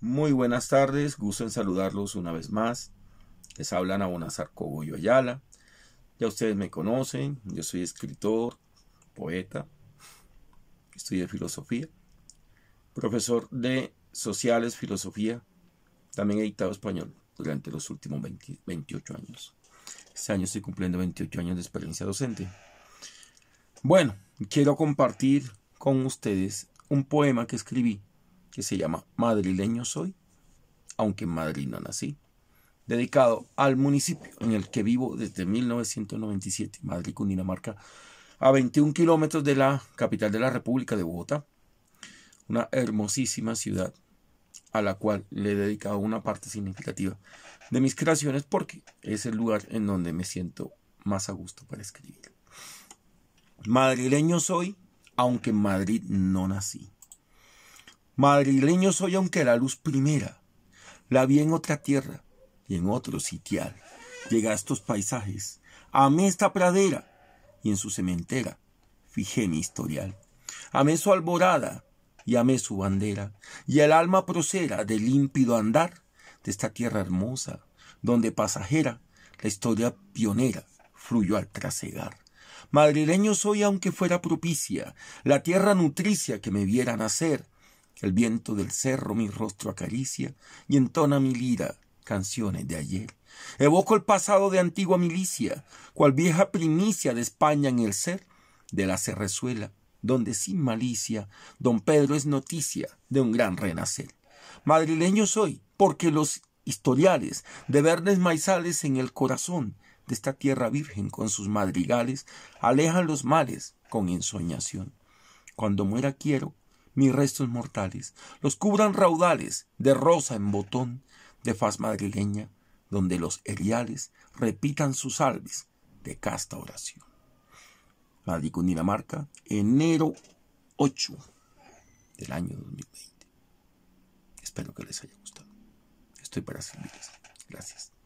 Muy buenas tardes, gusto en saludarlos una vez más. Les hablan a Bonazar y Ayala. Ya ustedes me conocen, yo soy escritor, poeta, estudié filosofía, profesor de sociales, filosofía, también he dictado español durante los últimos 28 años. Este año estoy cumpliendo 28 años de experiencia docente. Bueno, quiero compartir con ustedes un poema que escribí que se llama Madrileño Soy, aunque en Madrid no nací, dedicado al municipio en el que vivo desde 1997, Madrid, Cundinamarca, a 21 kilómetros de la capital de la República de Bogotá, una hermosísima ciudad a la cual le he dedicado una parte significativa de mis creaciones porque es el lugar en donde me siento más a gusto para escribir. Madrileño soy, aunque en Madrid no nací. Madrileño soy aunque la luz primera, la vi en otra tierra y en otro sitial. llega a estos paisajes, amé esta pradera y en su cementera fijé mi historial. Amé su alborada y amé su bandera y el alma procera del límpido andar de esta tierra hermosa, donde pasajera la historia pionera fluyó al trasegar. Madrileño soy aunque fuera propicia, la tierra nutricia que me viera nacer, el viento del cerro mi rostro acaricia y entona mi lira canciones de ayer. Evoco el pasado de antigua milicia, cual vieja primicia de España en el ser de la cerrezuela, donde sin malicia don Pedro es noticia de un gran renacer. Madrileño soy, porque los historiales de verdes maizales en el corazón de esta tierra virgen con sus madrigales alejan los males con ensoñación. Cuando muera quiero mis restos mortales, los cubran raudales de rosa en botón, de faz madrileña, donde los eriales repitan sus alves de casta oración. Madrid, Cundinamarca, enero 8 del año 2020. Espero que les haya gustado. Estoy para servirles. Gracias.